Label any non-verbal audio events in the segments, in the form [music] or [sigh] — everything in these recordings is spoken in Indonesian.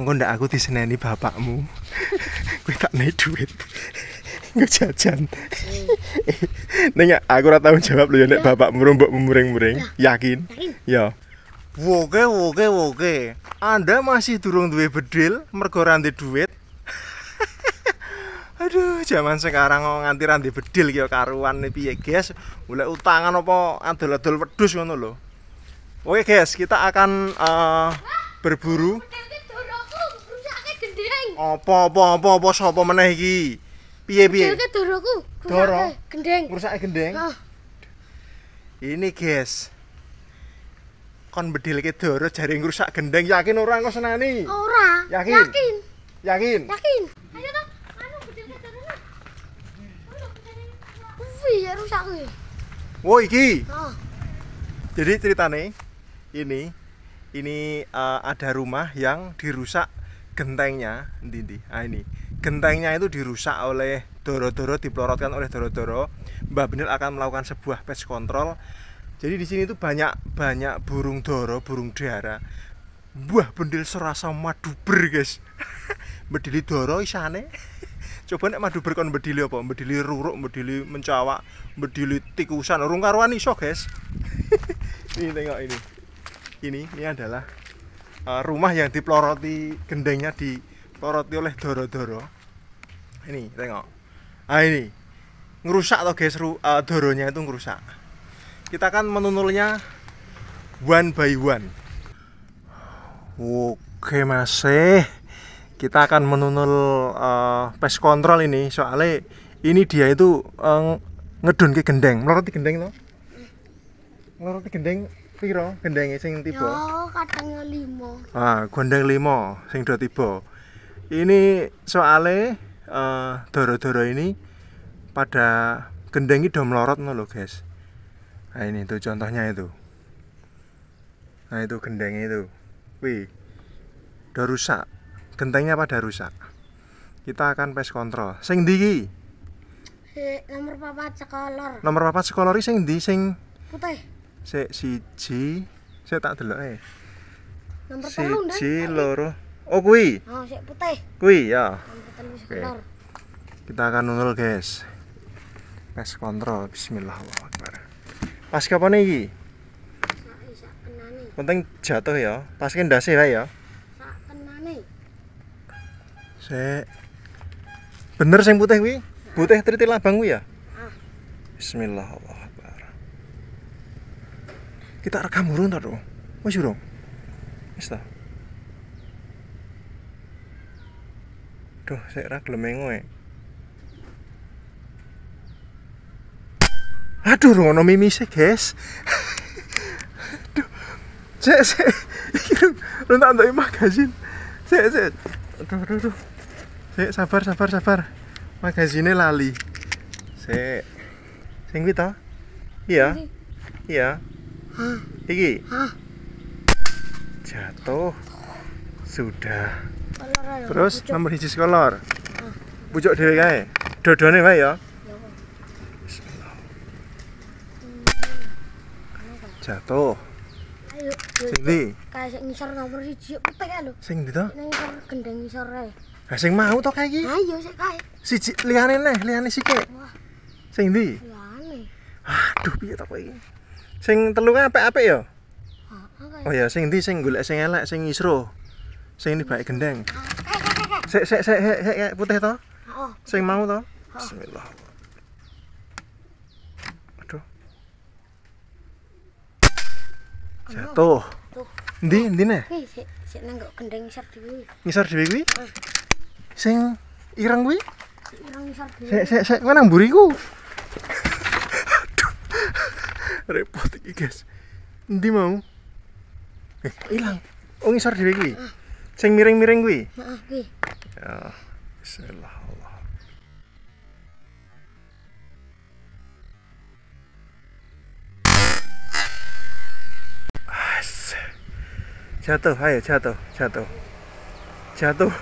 engko ndak aku diseneni bapakmu [laughs] kowe tak nek duit nggo jajan ya aku ora tau jawab lho ya nek iya. bapakmu rombokmu muring-muring iya. yakin ya woke woke woke anda masih durung duwe bedil mergo di duit [laughs] Aduh, zaman sekarang kok nganti randi bedil ya karuan nih piye guys. Mulai utangan apa adol-adol pedus ngono lho. Oke guys, kita akan uh, berburu apa apa apa apa sapa meneh iki? Piye piye? Iki doroku. Doro. Gendeng. rusak gendeng. Oh. Ini guys. Kon ke doro jari rusak gendeng yakin ora kok senani? Ora. Yakin? Yakin. Yakin. Yakin. Ayo to. Anu bedilke doro. Anu kuwi ya rusak kuwi. Wo iki. Oh. Jadi ceritane ini ini uh, ada rumah yang dirusak gentengnya di di ah, ini gentengnya itu dirusak oleh doro-doro diplorotkan oleh doro-doro Mbak Benil akan melakukan sebuah pest control jadi di sini itu banyak banyak burung doro burung dara buah bendil serasa madu ber guys [laughs] bedili doro isane [laughs] coba nih madu ber bendil bedili apa bedili ruruk bedili mencawak bedili tikusan rungkaruan iso guys [laughs] ini tengok ini ini ini adalah Eh, rumah yang dipeloroti gendengnya dipeloroti oleh doro-doro ini tengok ah ini ngerusak atau guys uh, doronya itu ngerusak kita akan menunulnya one by one oke masih kita akan menunul uh, pest control ini soalnya ini dia itu uh, ngedun ke gendeng meloroti gendeng loh meloroti gendeng piro gendenge sing tiba? Yo, katanya limo. Ah, gondeng limo sing do tiba. Ini soale uh, doro-doro ini pada gendengi do melorot lo guys. Nah, ini tuh contohnya itu. Nah, itu gendeng itu. Wih. Do rusak. Gentengnya pada rusak. Kita akan pes kontrol. Sing digi. Eh, nomor papat sekolor. Nomor papat sekolor sing di sing putih sik siji saya tak dulu eh nomor siji loro oh kui oh putih kui ya oke kita akan nunggu guys tes kontrol bismillahirrahmanirrahim pas kapan lagi penting jatuh ya pas kena sih ya sak bener sing putih kui putih tritilah bang kuwi ya ah. Bismillahirrahmanirrahim kita rekam burung tuh, dong wis burung wis doh, saya rak gelem ngoe. Eh. Aduh, ngono mimise, guys. Aduh. Cek, cek. Lu tak ada magazin. Cek, cek. Aduh, aduh, aduh. Cek, sabar, sabar, sabar. Magazinnya lali. Cek. Sing kita Iya. Iya iki jatuh sudah terus nomor hiji sekolah pucuk dhewe kae dodone wae ya, ya jatuh sing ndi kae sing ngisor nomor hiji utek lho sing ndi to Nang ngisor gendeng ngisor ae ha sing mau to kae iki ha iya sik kae siji liyane neh liyane sike sing ndi liyane aduh piye to kowe iki Sing telu kan apa apa ya? Oh ya sing di sing gula sing elek sing isro. Sing ini baik gendeng. Sik sik sik sik putih toh Sing mau toh? Bismillah. Aduh. Jatuh. Ndi ndi ne? Sik sik nang gendeng ngisor dhewe. Ngisor dhewe kuwi? Sing ireng kuwi? Ireng ngisor dhewe. Sik sik sik nang mburiku repot iki guys endi mau eh ilang oh ngisor dhewe iki sing miring-miring kuwi heeh kuwi ya Allah As. jatuh ayo jatuh jatuh jatuh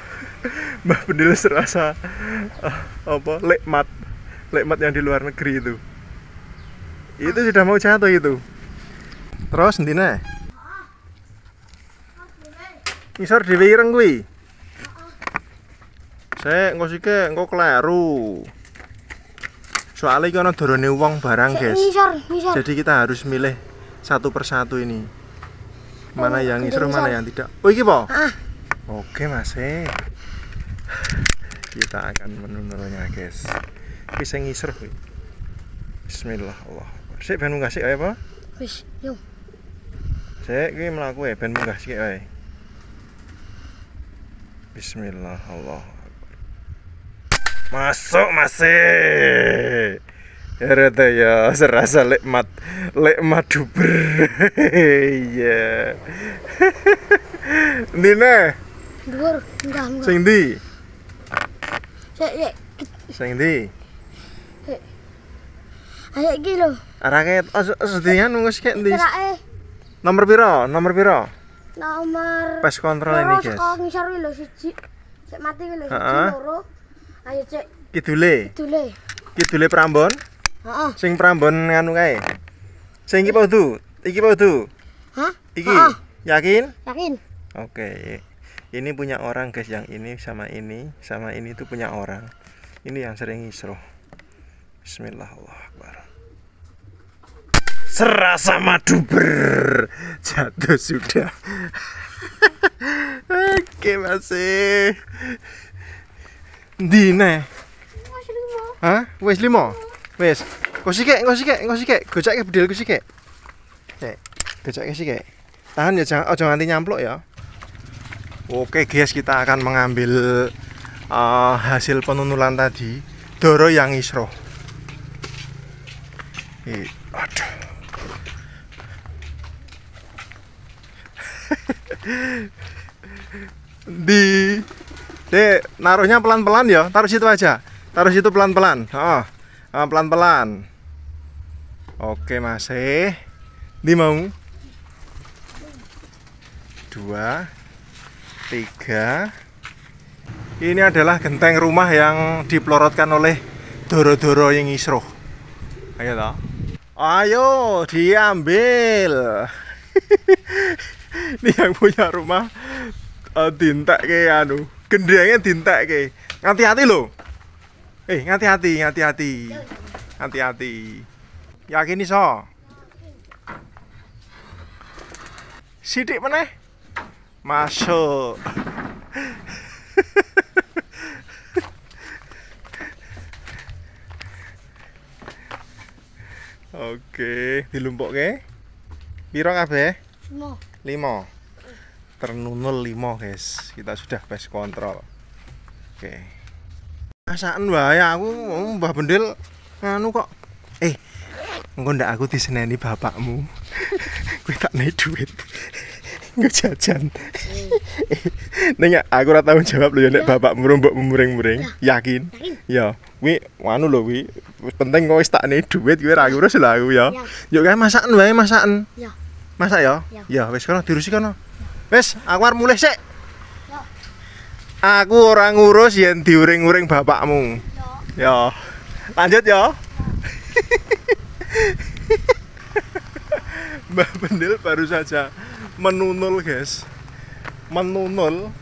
[laughs] Mbah Bendil serasa uh, apa lekmat lekmat yang di luar negeri itu itu sudah mau jatuh itu terus ndine ngisor di gue, saya saya engko sike nggak soalnya kita ana dorone wong barang guys jadi kita harus milih satu persatu ini mana oh, yang ngisor mana yang tidak oh iki po ah. oke masih, kita akan menurunnya guys bisa ngisor Bismillah Allah sik ben munggah sik apa? Wis, yo. Sik iki mlaku e ben munggah sik ae. Bismillah Allah. Masuk masih. Rata ya serasa lekmat lekmat duber. Iya. Ndine? Dhuwur, munggah munggah. Sing ndi? Sik sik. Sing ndi? Ayo iki lho. Arake oh, sedingan wis kek ndi? Nomor piro? Nomor piro? Nomor Pes kontrol ini, guys. Nomor ngisor iki lho siji. Sik mati iki lho siji loro. Ayo cek. Kidule. Kidule. Kidule Prambon. Heeh. Sing Prambon nganu kae. Sing iki padu. Iki tuh? Hah? Iki. Yakin? Yakin. Oke. Ini punya orang guys yang ini sama ini sama ini tuh punya orang. Ini yang sering isroh. Bismillah Allah Akbar Serasa madu ber Jatuh sudah [laughs] Oke masih Dine Hah? Wes limo? Wes Kau sikek, kau sikek, kau sikek Gojak ke bedil, kau sikek Nek, gojak ke sikek Tahan ya, jangan, oh, jangan nanti nyamplok ya Oke guys, kita akan mengambil uh, hasil penunulan tadi Doro yang isroh Iya. di de naruhnya pelan-pelan ya taruh situ aja taruh situ pelan-pelan oh. oh pelan-pelan oke masih di mau dua tiga ini adalah genteng rumah yang dipelorotkan oleh doro-doro yang isroh ayo toh ayo diambil [laughs] ini yang punya rumah uh, eh, dintek ke anu gendengnya dintek ke hati-hati loh eh hati-hati hati-hati hati-hati yakin iso sidik meneh masuk Oke, dilumpukke. Piro kabeh? Lima. Lima. Ternunul lima guys. Kita sudah best kontrol. Oke. Masakan ya aku Mbah Bendil nganu kok. Eh, engko ndak aku diseneni bapakmu. [laughs] Kowe tak naik duit. Nggak [laughs] jajan. Neng aku rata tau jawab ya nek iya. bapak merumbuk memuring-muring. Iya. Yakin? Ya. Wi, anu lho wi? penting kowe tak duit gue ragu ngurus lho aku ya. Iya. Yo kae masakan wae masakan. Masak ya? Ya Wes kono diurusi kono. Wes, aku harus mulai sik. Aku orang ngurus yang diuring-uring bapakmu. Ya. Lanjut ya. [laughs] Mbah pendil baru saja menunul guys menunul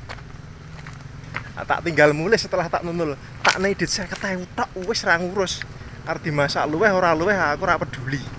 nah, tak tinggal mulai setelah tak nunul tak nedit saya ketemu tak wis ra ngurus arep dimasak luweh ora luweh aku rapat peduli